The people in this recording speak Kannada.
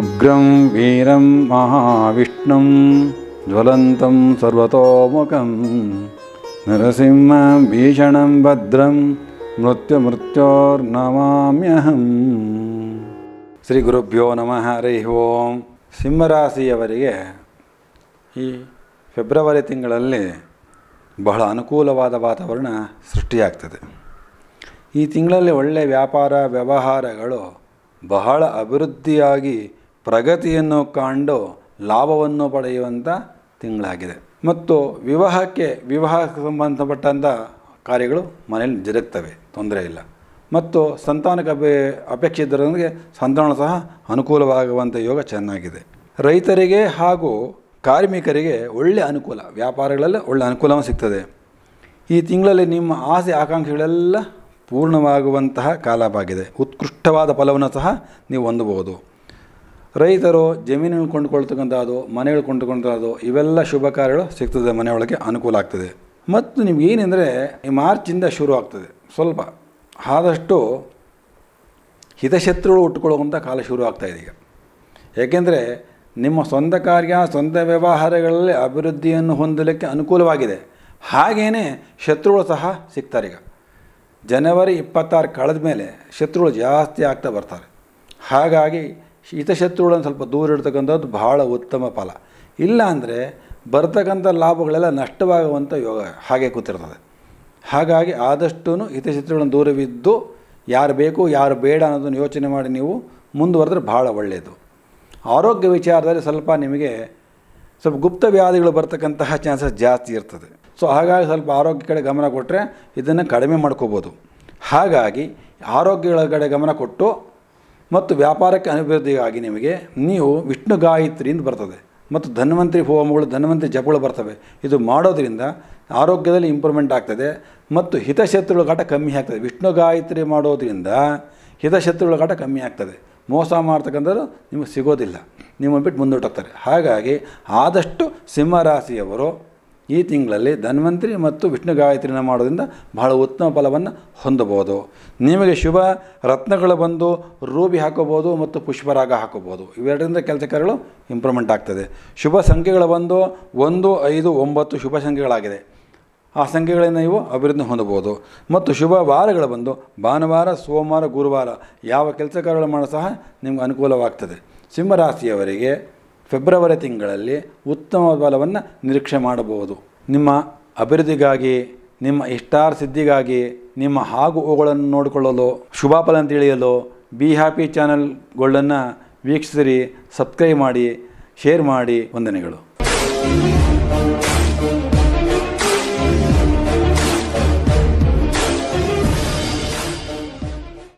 ಉಗ್ರಂ ವೀರಂ ಮಹಾವಿಷ್ಣುಂ ಜ್ವಲಂತಂ ಸರ್ವತೋಮುಖಂ ನರಸಿಂಹ ಭೀಷಣಂ ಭದ್ರಂ ಮೃತ್ಯು मृत्युमृत्योर्नमाम्यहम् ಶ್ರೀ ಗುರುಭ್ಯೋ ನಮಃ ಹರಿ ಓಂ ಸಿಂಹರಾಶಿಯವರಿಗೆ ಈ ಫೆಬ್ರವರಿ ತಿಂಗಳಲ್ಲಿ ಬಹಳ ಅನುಕೂಲವಾದ ವಾತಾವರಣ ಸೃಷ್ಟಿಯಾಗ್ತದೆ ಈ ತಿಂಗಳಲ್ಲಿ ಒಳ್ಳೆಯ ವ್ಯಾಪಾರ ವ್ಯವಹಾರಗಳು ಬಹಳ ಅಭಿವೃದ್ಧಿಯಾಗಿ ಪ್ರಗತಿಯನ್ನು ಕಂಡು ಲಾಭವನ್ನು ಪಡೆಯುವಂಥ ತಿಂಗಳಾಗಿದೆ ಮತ್ತು ವಿವಾಹಕ್ಕೆ ವಿವಾಹಕ್ಕೆ ಸಂಬಂಧಪಟ್ಟಂಥ ಕಾರ್ಯಗಳು ಮನೆಯಲ್ಲಿ ಜರುಗ್ತವೆ ತೊಂದರೆ ಇಲ್ಲ ಮತ್ತು ಸಂತಾನಕ್ಕೆ ಅಪೇ ಅಪೇಕ್ಷೆ ಇದ್ದರೊಂದಿಗೆ ಸಂತಾನ ಸಹ ಅನುಕೂಲವಾಗುವಂಥ ಯೋಗ ಚೆನ್ನಾಗಿದೆ ರೈತರಿಗೆ ಹಾಗೂ ಕಾರ್ಮಿಕರಿಗೆ ಒಳ್ಳೆಯ ಅನುಕೂಲ ವ್ಯಾಪಾರಗಳಲ್ಲಿ ಒಳ್ಳೆಯ ಅನುಕೂಲವೂ ಸಿಗ್ತದೆ ಈ ತಿಂಗಳಲ್ಲಿ ನಿಮ್ಮ ಆಸೆ ಆಕಾಂಕ್ಷೆಗಳೆಲ್ಲ ಪೂರ್ಣವಾಗುವಂತಹ ಕಾಲವಾಗಿದೆ ಉತ್ಕೃಷ್ಟವಾದ ಫಲವನ್ನು ಸಹ ನೀವು ಹೊಂದಬಹುದು ರೈತರು ಜಮೀನುಗಳು ಕೊಂಡುಕೊಳ್ತಕ್ಕಂಥದ್ದು ಮನೆಗಳು ಕೊಂಡುಕೊಂಡಾದು ಇವೆಲ್ಲ ಶುಭ ಕಾರ್ಯಗಳು ಸಿಗ್ತದೆ ಮನೆಯೊಳಗೆ ಅನುಕೂಲ ಆಗ್ತದೆ ಮತ್ತು ನಿಮ್ಗೆ ಏನೆಂದರೆ ಈ ಮಾರ್ಚಿಂದ ಶುರು ಆಗ್ತದೆ ಸ್ವಲ್ಪ ಆದಷ್ಟು ಹಿತಶತ್ರುಗಳು ಉಟ್ಕೊಳ್ಳುವಂಥ ಕಾಲ ಶುರು ಆಗ್ತಾಯಿದೆ ಈಗ ಏಕೆಂದರೆ ನಿಮ್ಮ ಸ್ವಂತ ಕಾರ್ಯ ಸ್ವಂತ ವ್ಯವಹಾರಗಳಲ್ಲಿ ಅಭಿವೃದ್ಧಿಯನ್ನು ಹೊಂದಲಿಕ್ಕೆ ಅನುಕೂಲವಾಗಿದೆ ಹಾಗೆಯೇ ಶತ್ರುಗಳು ಸಹ ಸಿಗ್ತಾರೆ ಈಗ ಜನವರಿ ಇಪ್ಪತ್ತಾರು ಕಳೆದ ಮೇಲೆ ಶತ್ರುಗಳು ಜಾಸ್ತಿ ಆಗ್ತಾ ಬರ್ತಾರೆ ಹಾಗಾಗಿ ಹಿತಶತ್ರುಗಳನ್ನು ಸ್ವಲ್ಪ ದೂರ ಇಡ್ತಕ್ಕಂಥದ್ದು ಬಹಳ ಉತ್ತಮ ಫಲ ಇಲ್ಲ ಅಂದರೆ ಬರ್ತಕ್ಕಂಥ ಲಾಭಗಳೆಲ್ಲ ನಷ್ಟವಾಗುವಂಥ ಯೋಗ ಹಾಗೆ ಕೂತಿರ್ತದೆ ಹಾಗಾಗಿ ಆದಷ್ಟು ಹಿತಶತ್ರುಗಳನ್ನು ದೂರವಿದ್ದು ಯಾರು ಬೇಕು ಯಾರು ಬೇಡ ಅನ್ನೋದನ್ನು ಯೋಚನೆ ಮಾಡಿ ನೀವು ಮುಂದುವರೆದ್ರೆ ಭಾಳ ಒಳ್ಳೆಯದು ಆರೋಗ್ಯ ವಿಚಾರದಲ್ಲಿ ಸ್ವಲ್ಪ ನಿಮಗೆ ಸ್ವಲ್ಪ ಗುಪ್ತ ವ್ಯಾಧಿಗಳು ಬರ್ತಕ್ಕಂತಹ ಚಾನ್ಸಸ್ ಜಾಸ್ತಿ ಇರ್ತದೆ ಸೊ ಹಾಗಾಗಿ ಸ್ವಲ್ಪ ಆರೋಗ್ಯ ಕಡೆ ಗಮನ ಕೊಟ್ಟರೆ ಇದನ್ನು ಕಡಿಮೆ ಮಾಡ್ಕೋಬೋದು ಹಾಗಾಗಿ ಆರೋಗ್ಯಗಳ ಕಡೆ ಗಮನ ಕೊಟ್ಟು ಮತ್ತು ವ್ಯಾಪಾರಕ್ಕೆ ಅಭಿವೃದ್ಧಿಗಾಗಿ ನಿಮಗೆ ನೀವು ವಿಷ್ಣು ಗಾಯತ್ರಿಯಿಂದ ಬರ್ತದೆ ಮತ್ತು ಧನ್ವಂತರಿ ಹೋಮಗಳು ಧನ್ವಂತರಿ ಜಪಗಳು ಬರ್ತವೆ ಇದು ಮಾಡೋದರಿಂದ ಆರೋಗ್ಯದಲ್ಲಿ ಇಂಪ್ರೂವ್ಮೆಂಟ್ ಆಗ್ತದೆ ಮತ್ತು ಹಿತಶತ್ರುಗಳ ಘಟ ಕಮ್ಮಿ ಆಗ್ತದೆ ವಿಷ್ಣು ಗಾಯತ್ರಿ ಮಾಡೋದರಿಂದ ಹಿತಶತ್ರುಗಳ ಘಟ ಕಮ್ಮಿ ಆಗ್ತದೆ ಮೋಸ ಮಾಡ್ತಕ್ಕಂಥದ್ದು ನಿಮಗೆ ಸಿಗೋದಿಲ್ಲ ನಿಮ್ಮ ಬಿಟ್ಟು ಮುಂದೂಟೋಗ್ತಾರೆ ಹಾಗಾಗಿ ಆದಷ್ಟು ಸಿಂಹರಾಶಿಯವರು ಈ ತಿಂಗಳಲ್ಲಿ ಧನ್ವಂತರಿ ಮತ್ತು ವಿಷ್ಣು ಗಾಯತ್ರಿನ ಮಾಡೋದ್ರಿಂದ ಬಹಳ ಉತ್ತಮ ಫಲವನ್ನು ಹೊಂದಬಹುದು ನಿಮಗೆ ಶುಭ ರತ್ನಗಳು ಬಂದು ರೂಬಿ ಹಾಕೋಬೋದು ಮತ್ತು ಪುಷ್ಪರಾಗ ಹಾಕೋಬೋದು ಇವೆರಡರಿಂದ ಕೆಲಸ ಕಾರ್ಯಗಳು ಇಂಪ್ರೂವ್ಮೆಂಟ್ ಆಗ್ತದೆ ಶುಭ ಸಂಖ್ಯೆಗಳು ಬಂದು ಒಂದು ಐದು ಒಂಬತ್ತು ಶುಭ ಸಂಖ್ಯೆಗಳಾಗಿದೆ ಆ ಸಂಖ್ಯೆಗಳನ್ನು ನೀವು ಅಭಿವೃದ್ಧಿ ಹೊಂದಬೋದು ಮತ್ತು ಶುಭ ವಾರಗಳು ಬಂದು ಭಾನುವಾರ ಸೋಮವಾರ ಗುರುವಾರ ಯಾವ ಕೆಲಸ ಕಾರ್ಯಗಳು ಮಾಡೋ ಸಹ ನಿಮ್ಗೆ ಅನುಕೂಲವಾಗ್ತದೆ ಸಿಂಹರಾಶಿಯವರಿಗೆ ಫೆಬ್ರವರಿ ತಿಂಗಳಲ್ಲಿ ಉತ್ತಮ ಫಲವನ್ನು ನಿರೀಕ್ಷೆ ಮಾಡಬಹುದು ನಿಮ್ಮ ಅಭಿವೃದ್ಧಿಗಾಗಿ ನಿಮ್ಮ ಇಷ್ಟಾರ್ ಸಿದ್ಧಿಗಾಗಿ ನಿಮ್ಮ ಹಾಗು ಹೂಗಳನ್ನು ನೋಡಿಕೊಳ್ಳಲು ಶುಭ ಫಲ ತಿಳಿಯಲು ಬಿ ಹ್ಯಾಪಿ ಚಾನಲ್ಗಳನ್ನು ವೀಕ್ಷಿಸಿರಿ ಸಬ್ಸ್ಕ್ರೈಬ್ ಮಾಡಿ ಶೇರ್ ಮಾಡಿ ವಂದನೆಗಳು